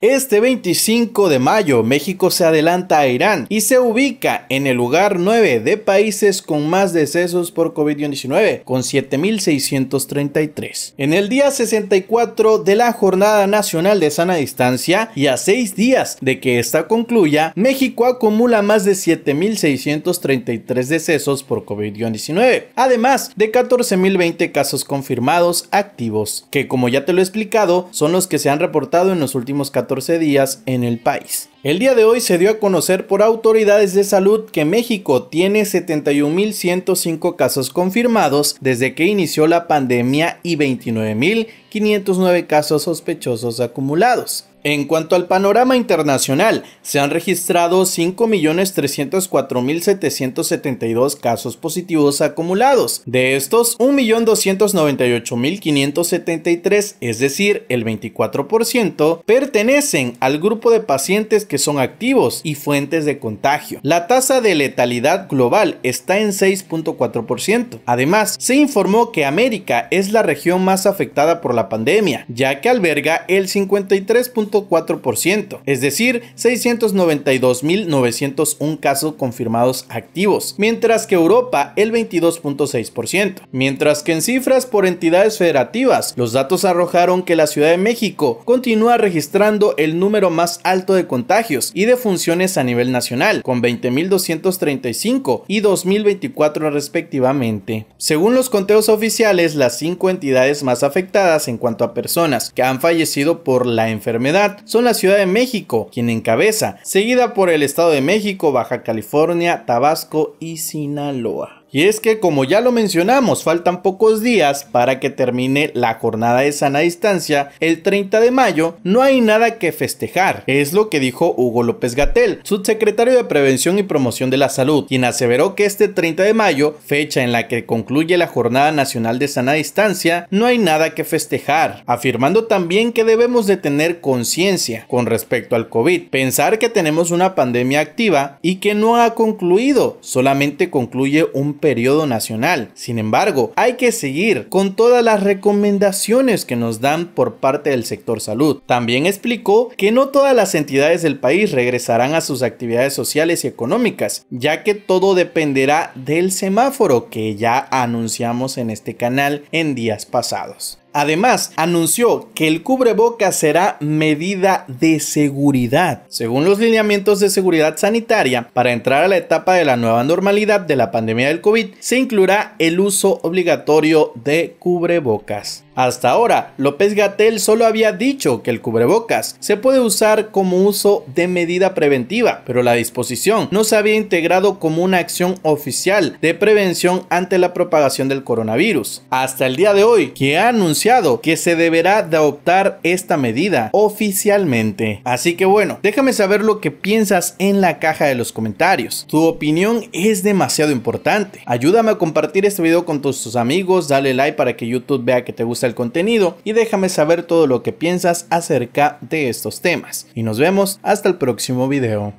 Este 25 de mayo, México se adelanta a Irán y se ubica en el lugar 9 de países con más decesos por COVID-19, con 7.633. En el día 64 de la Jornada Nacional de Sana Distancia y a 6 días de que esta concluya, México acumula más de 7.633 decesos por COVID-19, además de 14.020 casos confirmados activos, que como ya te lo he explicado, son los que se han reportado en los últimos 14 14 días en el país. El día de hoy se dio a conocer por autoridades de salud que México tiene 71.105 casos confirmados desde que inició la pandemia y 29.509 casos sospechosos acumulados. En cuanto al panorama internacional, se han registrado 5.304.772 casos positivos acumulados. De estos, 1.298.573, es decir, el 24%, pertenecen al grupo de pacientes que son activos y fuentes de contagio. La tasa de letalidad global está en 6.4%. Además, se informó que América es la región más afectada por la pandemia, ya que alberga el 53. 4%, es decir, 692.901 casos confirmados activos, mientras que Europa el 22.6%. Mientras que en cifras por entidades federativas, los datos arrojaron que la Ciudad de México continúa registrando el número más alto de contagios y de funciones a nivel nacional, con 20.235 y 2.024 respectivamente. Según los conteos oficiales, las cinco entidades más afectadas en cuanto a personas que han fallecido por la enfermedad son la Ciudad de México, quien encabeza, seguida por el Estado de México, Baja California, Tabasco y Sinaloa. Y es que como ya lo mencionamos, faltan pocos días para que termine la jornada de sana distancia el 30 de mayo, no hay nada que festejar, es lo que dijo Hugo López Gatel, subsecretario de Prevención y Promoción de la Salud, quien aseveró que este 30 de mayo, fecha en la que concluye la Jornada Nacional de Sana Distancia, no hay nada que festejar, afirmando también que debemos de tener conciencia con respecto al COVID, pensar que tenemos una pandemia activa y que no ha concluido, solamente concluye un periodo nacional. Sin embargo, hay que seguir con todas las recomendaciones que nos dan por parte del sector salud. También explicó que no todas las entidades del país regresarán a sus actividades sociales y económicas, ya que todo dependerá del semáforo que ya anunciamos en este canal en días pasados. Además, anunció que el cubrebocas será medida de seguridad. Según los lineamientos de seguridad sanitaria, para entrar a la etapa de la nueva normalidad de la pandemia del COVID, se incluirá el uso obligatorio de cubrebocas. Hasta ahora, López Gatel solo había dicho que el cubrebocas se puede usar como uso de medida preventiva, pero la disposición no se había integrado como una acción oficial de prevención ante la propagación del coronavirus. Hasta el día de hoy, que ha anunciado que se deberá de adoptar esta medida oficialmente. Así que bueno, déjame saber lo que piensas en la caja de los comentarios. Tu opinión es demasiado importante. Ayúdame a compartir este video con tus amigos, dale like para que YouTube vea que te gusta el contenido y déjame saber todo lo que piensas acerca de estos temas. Y nos vemos hasta el próximo video.